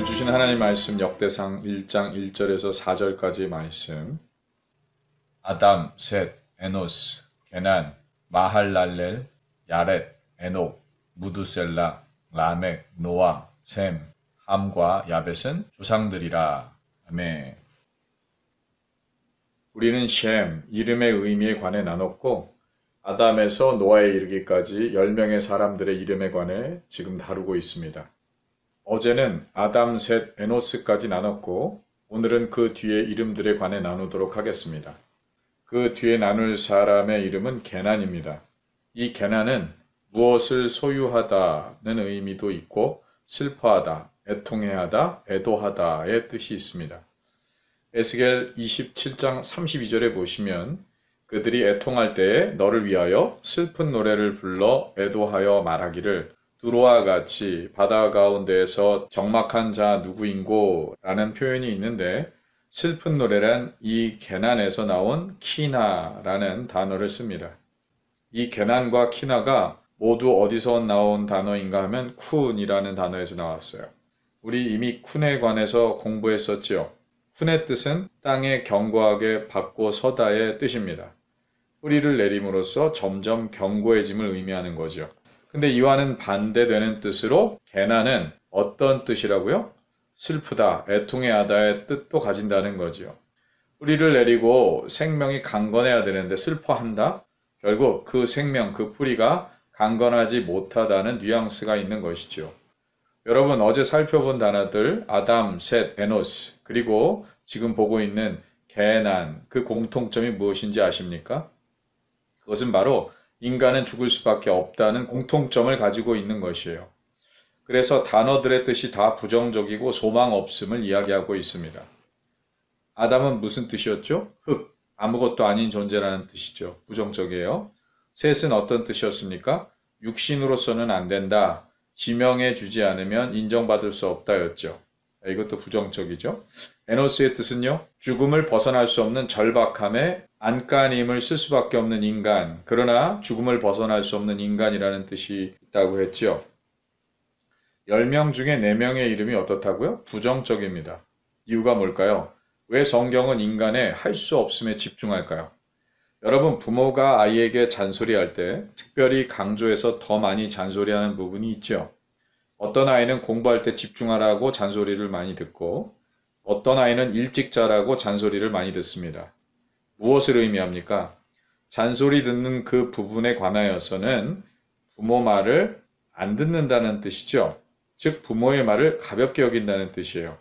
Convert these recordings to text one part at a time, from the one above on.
오늘 주신 하나님 말씀 역대상 1장 1절에서 4절까지 말씀 아담, 셋, 에노스, 게난, 마할랄렐, 야렛, 에녹, 무두셀라, 라멕, 노아, 셈, 함과 야벳은 조상들이라. 아멘. 우리는 셈, 이름의 의미에 관해 나눴고 아담에서 노아에 이르기까지 10명의 사람들의 이름에 관해 지금 다루고 있습니다. 어제는 아담, 셋, 에노스까지 나눴고 오늘은 그 뒤에 이름들에 관해 나누도록 하겠습니다. 그 뒤에 나눌 사람의 이름은 개난입니다. 이 개난은 무엇을 소유하다는 의미도 있고 슬퍼하다, 애통해하다, 애도하다의 뜻이 있습니다. 에스겔 27장 32절에 보시면 그들이 애통할 때에 너를 위하여 슬픈 노래를 불러 애도하여 말하기를 두로와 같이 바다 가운데에서 적막한 자 누구인고 라는 표현이 있는데 슬픈 노래란 이 개난에서 나온 키나라는 단어를 씁니다. 이 개난과 키나가 모두 어디서 나온 단어인가 하면 쿤이라는 단어에서 나왔어요. 우리 이미 쿤에 관해서 공부했었지요. 쿤의 뜻은 땅에 견고하게 받고 서다의 뜻입니다. 뿌리를 내림으로써 점점 견고해짐을 의미하는 거죠. 근데 이와는 반대되는 뜻으로 개나는 어떤 뜻이라고요? 슬프다, 애통해하다의 뜻도 가진다는 거지요. 뿌리를 내리고 생명이 강건해야 되는데 슬퍼한다? 결국 그 생명, 그 뿌리가 강건하지 못하다는 뉘앙스가 있는 것이죠. 여러분 어제 살펴본 단어들 아담, 셋, 에노스 그리고 지금 보고 있는 개난 그 공통점이 무엇인지 아십니까? 그것은 바로 인간은 죽을 수밖에 없다는 공통점을 가지고 있는 것이에요. 그래서 단어들의 뜻이 다 부정적이고 소망 없음을 이야기하고 있습니다. 아담은 무슨 뜻이었죠? 흙, 아무것도 아닌 존재라는 뜻이죠. 부정적이에요. 셋은 어떤 뜻이었습니까? 육신으로서는 안 된다. 지명해 주지 않으면 인정받을 수 없다였죠. 이것도 부정적이죠. 에노스의 뜻은요, 죽음을 벗어날 수 없는 절박함에 안간힘을쓸 수밖에 없는 인간, 그러나 죽음을 벗어날 수 없는 인간이라는 뜻이 있다고 했지요. 10명 중에 4명의 이름이 어떻다고요? 부정적입니다. 이유가 뭘까요? 왜 성경은 인간의 할 수 없음에 집중할까요? 여러분, 부모가 아이에게 잔소리할 때 특별히 강조해서 더 많이 잔소리하는 부분이 있죠. 어떤 아이는 공부할 때 집중하라고 잔소리를 많이 듣고, 어떤 아이는 일찍 자라고 잔소리를 많이 듣습니다. 무엇을 의미합니까? 잔소리 듣는 그 부분에 관하여서는 부모 말을 안 듣는다는 뜻이죠. 즉, 부모의 말을 가볍게 여긴다는 뜻이에요.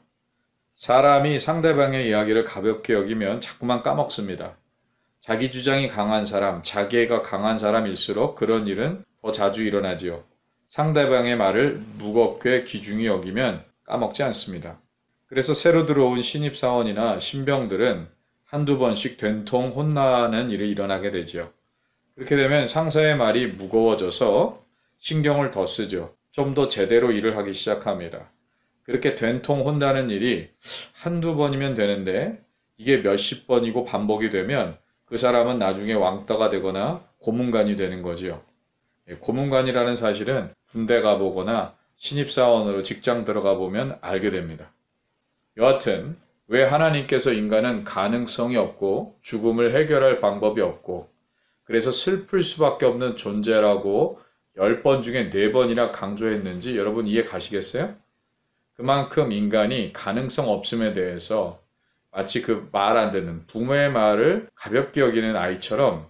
사람이 상대방의 이야기를 가볍게 여기면 자꾸만 까먹습니다. 자기 주장이 강한 사람, 자기애가 강한 사람일수록 그런 일은 더 자주 일어나지요. 상대방의 말을 무겁게 귀중히 여기면 까먹지 않습니다. 그래서 새로 들어온 신입사원이나 신병들은 한두 번씩 된통 혼나는 일이 일어나게 되지요. 그렇게 되면 상사의 말이 무거워져서 신경을 더 쓰죠. 좀 더 제대로 일을 하기 시작합니다. 그렇게 된통 혼나는 일이 한두 번이면 되는데 이게 몇십 번이고 반복이 되면 그 사람은 나중에 왕따가 되거나 고문관이 되는 거지요. 예, 고문관이라는 사실은 군대 가보거나 신입사원으로 직장 들어가 보면 알게 됩니다. 여하튼 왜 하나님께서 인간은 가능성이 없고 죽음을 해결할 방법이 없고 그래서 슬플 수밖에 없는 존재라고 10번 중에 4번이나 강조했는지 여러분 이해 가시겠어요? 그만큼 인간이 가능성 없음에 대해서 마치 그 말 안 듣는 부모의 말을 가볍게 여기는 아이처럼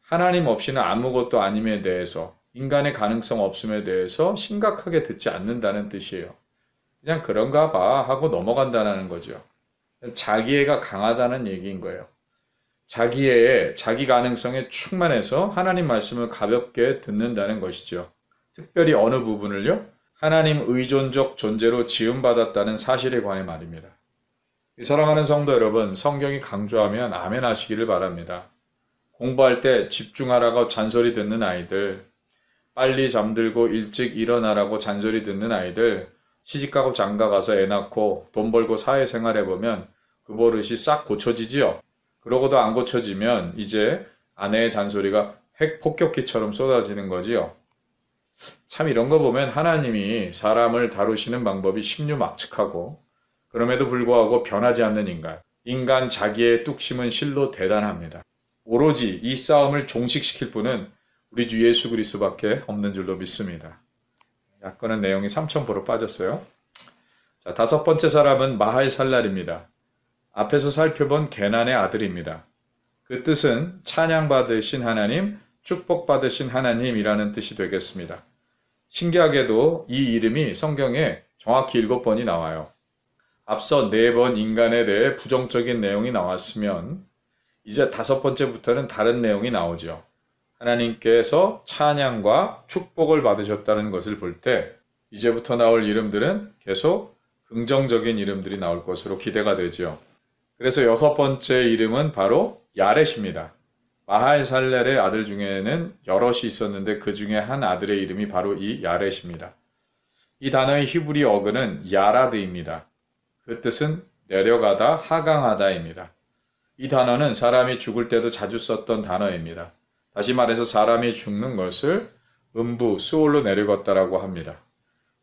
하나님 없이는 아무것도 아님에 대해서 인간의 가능성 없음에 대해서 심각하게 듣지 않는다는 뜻이에요. 그냥 그런가 봐 하고 넘어간다는 거죠. 자기애가 강하다는 얘기인 거예요. 자기애에 자기 가능성에 충만해서 하나님 말씀을 가볍게 듣는다는 것이죠. 특별히 어느 부분을요? 하나님 의존적 존재로 지음받았다는 사실에 관해 말입니다. 사랑하는 성도 여러분, 성경이 강조하면 아멘 하시기를 바랍니다. 공부할 때 집중하라고 잔소리 듣는 아이들, 빨리 잠들고 일찍 일어나라고 잔소리 듣는 아이들, 시집가고 장가가서 애 낳고 돈 벌고 사회생활 해보면 그 버릇이 싹 고쳐지지요. 그러고도 안 고쳐지면 이제 아내의 잔소리가 핵 폭격기처럼 쏟아지는 거지요. 참 이런 거 보면 하나님이 사람을 다루시는 방법이 심류막측하고 그럼에도 불구하고 변하지 않는 인간, 인간 자기의 뚝심은 실로 대단합니다. 오로지 이 싸움을 종식시킬 분은 우리 주 예수 그리스밖에 없는 줄로 믿습니다. 약간은 내용이 3 0포로 빠졌어요. 자, 다섯 번째 사람은 마할살랄입니다. 앞에서 살펴본 개난의 아들입니다. 그 뜻은 찬양받으신 하나님, 축복받으신 하나님이라는 뜻이 되겠습니다. 신기하게도 이 이름이 성경에 정확히 일곱 번이 나와요. 앞서 네 번 인간에 대해 부정적인 내용이 나왔으면 이제 다섯 번째부터는 다른 내용이 나오죠. 하나님께서 찬양과 축복을 받으셨다는 것을 볼 때 이제부터 나올 이름들은 계속 긍정적인 이름들이 나올 것으로 기대가 되지요. 그래서 여섯 번째 이름은 바로 야렛입니다. 마할살렐의 아들 중에는 여럿이 있었는데 그 중에 한 아들의 이름이 바로 이 야렛입니다. 이 단어의 히브리 어근은 야라드입니다. 그 뜻은 내려가다, 하강하다입니다. 이 단어는 사람이 죽을 때도 자주 썼던 단어입니다. 다시 말해서 사람이 죽는 것을 음부, 수월로 내려갔다라고 합니다.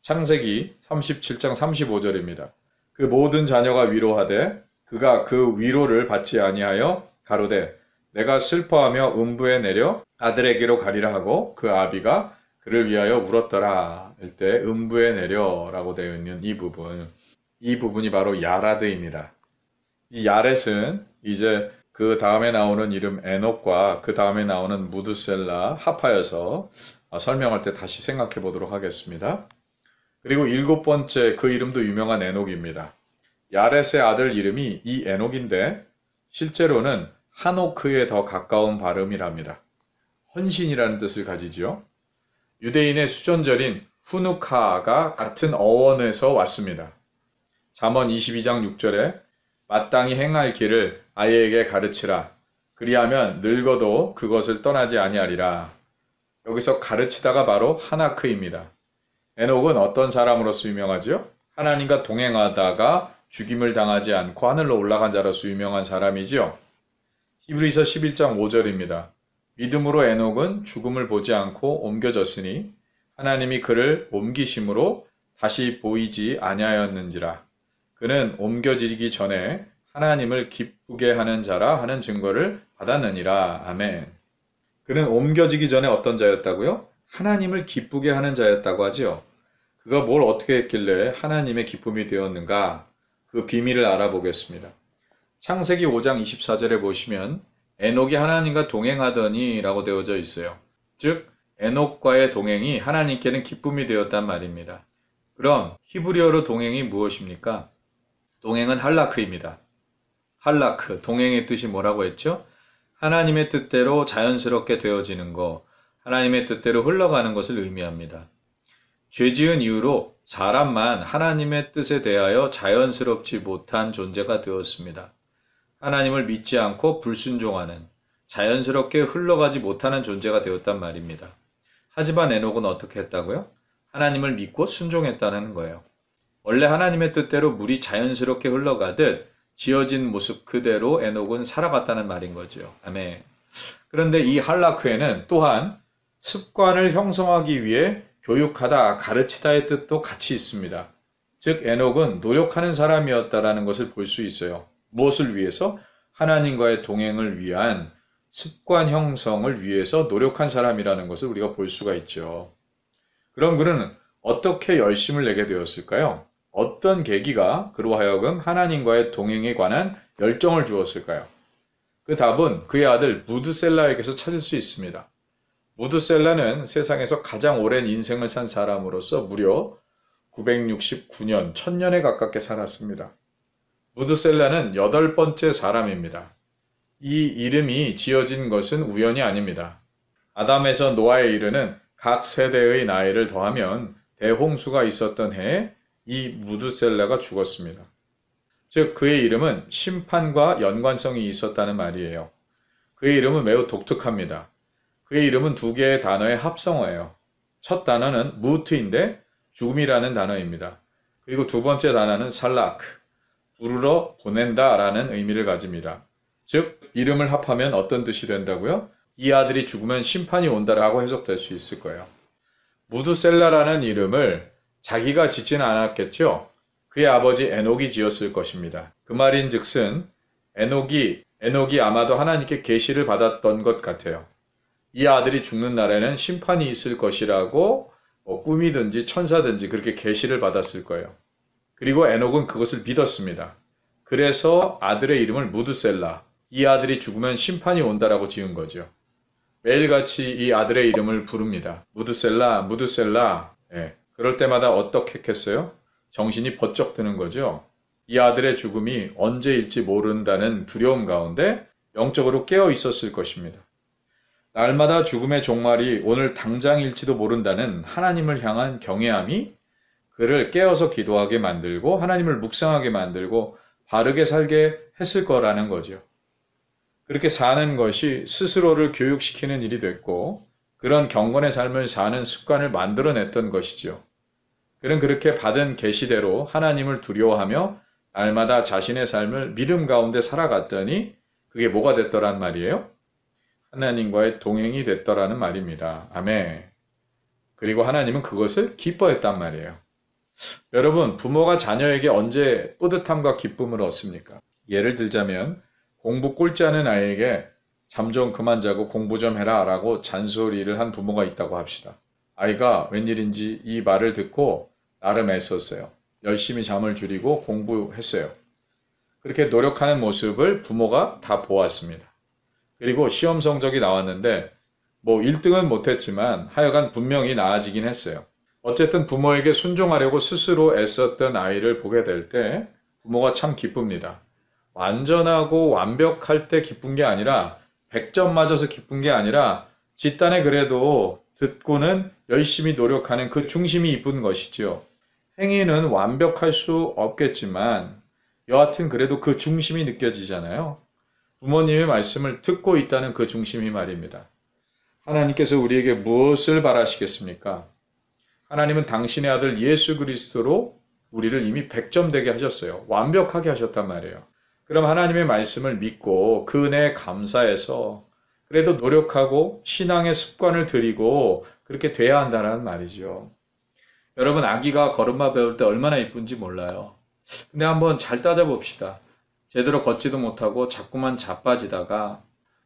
창세기 37장 35절입니다. 그 모든 자녀가 위로하되 그가 그 위로를 받지 아니하여 가로되 내가 슬퍼하며 음부에 내려 아들에게로 가리라 하고 그 아비가 그를 위하여 울었더라 할때 음부에 내려라고 되어 있는 이 부분 이 부분이 바로 야라드입니다. 이 야렛은 이제 그 다음에 나오는 이름 에녹과 그 다음에 나오는 무드셀라 합하여서 아, 설명할 때 다시 생각해 보도록 하겠습니다. 그리고 일곱 번째 그 이름도 유명한 에녹입니다. 야렛의 아들 이름이 이 에녹인데 실제로는 하노크에 더 가까운 발음이랍니다. 헌신이라는 뜻을 가지지요. 유대인의 수전절인 후누카가 같은 어원에서 왔습니다. 잠언 22장 6절에 마땅히 행할 길을 아이에게 가르치라. 그리하면 늙어도 그것을 떠나지 아니하리라. 여기서 가르치다가 바로 하나크입니다. 에녹은 어떤 사람으로서 유명하지요? 하나님과 동행하다가 죽임을 당하지 않고 하늘로 올라간 자로서 유명한 사람이지요. 히브리서 11장 5절입니다. 믿음으로 에녹은 죽음을 보지 않고 옮겨졌으니 하나님이 그를 옮기심으로 다시 보이지 아니하였는지라. 그는 옮겨지기 전에 하나님을 기쁘게 하는 자라 하는 증거를 받았느니라. 아멘. 그는 옮겨지기 전에 어떤 자였다고요? 하나님을 기쁘게 하는 자였다고 하지요. 그가 뭘 어떻게 했길래 하나님의 기쁨이 되었는가? 그 비밀을 알아보겠습니다. 창세기 5장 24절에 보시면 에녹이 하나님과 동행하더니라고 되어져 있어요. 즉 에녹과의 동행이 하나님께는 기쁨이 되었단 말입니다. 그럼 히브리어로 동행이 무엇입니까? 동행은 할라크입니다. 할라크, 동행의 뜻이 뭐라고 했죠? 하나님의 뜻대로 자연스럽게 되어지는 거, 하나님의 뜻대로 흘러가는 것을 의미합니다. 죄 지은 이후로 사람만 하나님의 뜻에 대하여 자연스럽지 못한 존재가 되었습니다. 하나님을 믿지 않고 불순종하는, 자연스럽게 흘러가지 못하는 존재가 되었단 말입니다. 하지만 에녹은 어떻게 했다고요? 하나님을 믿고 순종했다는 거예요. 원래 하나님의 뜻대로 물이 자연스럽게 흘러가듯 지어진 모습 그대로 에녹은 살아갔다는 말인 거죠. 아멘. 그런데 이 한라크에는 또한 습관을 형성하기 위해 교육하다, 가르치다의 뜻도 같이 있습니다. 즉 에녹은 노력하는 사람이었다라는 것을 볼 수 있어요. 무엇을 위해서? 하나님과의 동행을 위한 습관 형성을 위해서 노력한 사람이라는 것을 우리가 볼 수가 있죠. 그럼 그는 어떻게 열심을 내게 되었을까요? 어떤 계기가 그로 하여금 하나님과의 동행에 관한 열정을 주었을까요? 그 답은 그의 아들 무드셀라에게서 찾을 수 있습니다. 무드셀라는 세상에서 가장 오랜 인생을 산 사람으로서 무려 969년, 1000년에 가깝게 살았습니다. 무드셀라는 여덟 번째 사람입니다. 이 이름이 지어진 것은 우연이 아닙니다. 아담에서 노아에 이르는 각 세대의 나이를 더하면 대홍수가 있었던 해에 이무드셀라가 죽었습니다. 즉 그의 이름은 심판과 연관성이 있었다는 말이에요. 그의 이름은 매우 독특합니다. 그의 이름은 두 개의 단어의 합성어예요. 첫 단어는 무트인데 죽음이라는 단어입니다. 그리고 두 번째 단어는 살라크, 우르러 보낸다 라는 의미를 가집니다. 즉, 이름을 합하면 어떤 뜻이 된다고요? 이 아들이 죽으면 심판이 온다라고 해석될 수 있을 거예요. 무드셀라라는 이름을 자기가 짓진 않았겠죠. 그의 아버지 에녹이 지었을 것입니다. 그 말인즉슨 에녹이 에녹이 아마도 하나님께 계시를 받았던 것 같아요. 이 아들이 죽는 날에는 심판이 있을 것이라고 뭐 꿈이든지 천사든지 그렇게 계시를 받았을 거예요. 그리고 에녹은 그것을 믿었습니다. 그래서 아들의 이름을 무드셀라. 이 아들이 죽으면 심판이 온다라고 지은 거죠. 매일같이 이 아들의 이름을 부릅니다. 무드셀라, 무드셀라. 예. 그럴 때마다 어떻게 했겠어요? 정신이 번쩍 드는 거죠. 이 아들의 죽음이 언제일지 모른다는 두려움 가운데 영적으로 깨어 있었을 것입니다. 날마다 죽음의 종말이 오늘 당장일지도 모른다는 하나님을 향한 경외함이 그를 깨어서 기도하게 만들고 하나님을 묵상하게 만들고 바르게 살게 했을 거라는 거죠. 그렇게 사는 것이 스스로를 교육시키는 일이 됐고 그런 경건의 삶을 사는 습관을 만들어냈던 것이죠. 그는 그렇게 받은 계시대로 하나님을 두려워하며 날마다 자신의 삶을 믿음 가운데 살아갔더니 그게 뭐가 됐더란 말이에요? 하나님과의 동행이 됐더라는 말입니다. 아멘. 그리고 하나님은 그것을 기뻐했단 말이에요. 여러분, 부모가 자녀에게 언제 뿌듯함과 기쁨을 얻습니까? 예를 들자면, 공부 꼴찌 하는 아이에게 잠 좀 그만 자고 공부 좀 해라 라고 잔소리를 한 부모가 있다고 합시다. 아이가 웬일인지 이 말을 듣고 나름 애썼어요. 열심히 잠을 줄이고 공부했어요. 그렇게 노력하는 모습을 부모가 다 보았습니다. 그리고 시험 성적이 나왔는데 뭐 1등은 못했지만 하여간 분명히 나아지긴 했어요. 어쨌든 부모에게 순종하려고 스스로 애썼던 아이를 보게 될 때 부모가 참 기쁩니다. 완전하고 완벽할 때 기쁜 게 아니라 100점 맞아서 기쁜 게 아니라 집단에 그래도 듣고는 열심히 노력하는 그 중심이 이쁜 것이지요. 행위는 완벽할 수 없겠지만 여하튼 그래도 그 중심이 느껴지잖아요. 부모님의 말씀을 듣고 있다는 그 중심이 말입니다. 하나님께서 우리에게 무엇을 바라시겠습니까? 하나님은 당신의 아들 예수 그리스도로 우리를 이미 100점 되게 하셨어요. 완벽하게 하셨단 말이에요. 그럼 하나님의 말씀을 믿고 그 은혜에 감사해서 그래도 노력하고 신앙의 습관을 들이고 그렇게 돼야 한다는 말이죠. 여러분 아기가 걸음마 배울 때 얼마나 이쁜지 몰라요. 근데 한번 잘 따져봅시다. 제대로 걷지도 못하고 자꾸만 자빠지다가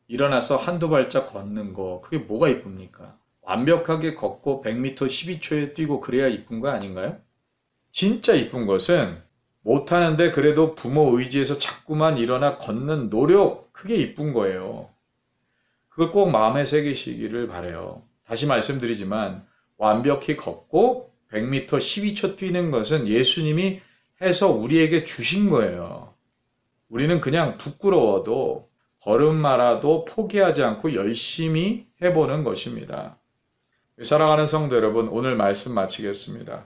일어나서 한두 발짝 걷는 거 그게 뭐가 이쁩니까? 완벽하게 걷고 100m 12초에 뛰고 그래야 이쁜 거 아닌가요? 진짜 이쁜 것은 못하는데 그래도 부모 의지에서 자꾸만 일어나 걷는 노력 그게 이쁜 거예요. 그걸 꼭 마음에 새기시기를 바래요. 다시 말씀드리지만 완벽히 걷고 100m 12초 뛰는 것은 예수님이 해서 우리에게 주신 거예요. 우리는 그냥 부끄러워도 걸음마라도 포기하지 않고 열심히 해보는 것입니다. 사랑하는 성도 여러분, 오늘 말씀 마치겠습니다.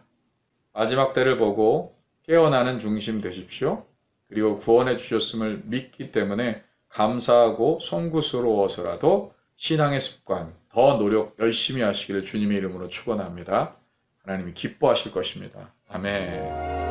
마지막 때를 보고 깨어나는 중심 되십시오. 그리고 구원해 주셨음을 믿기 때문에 감사하고 송구스러워서라도 신앙의 습관 더 노력 열심히 하시기를 주님의 이름으로 축원합니다. 하나님이 기뻐하실 것입니다. 아멘.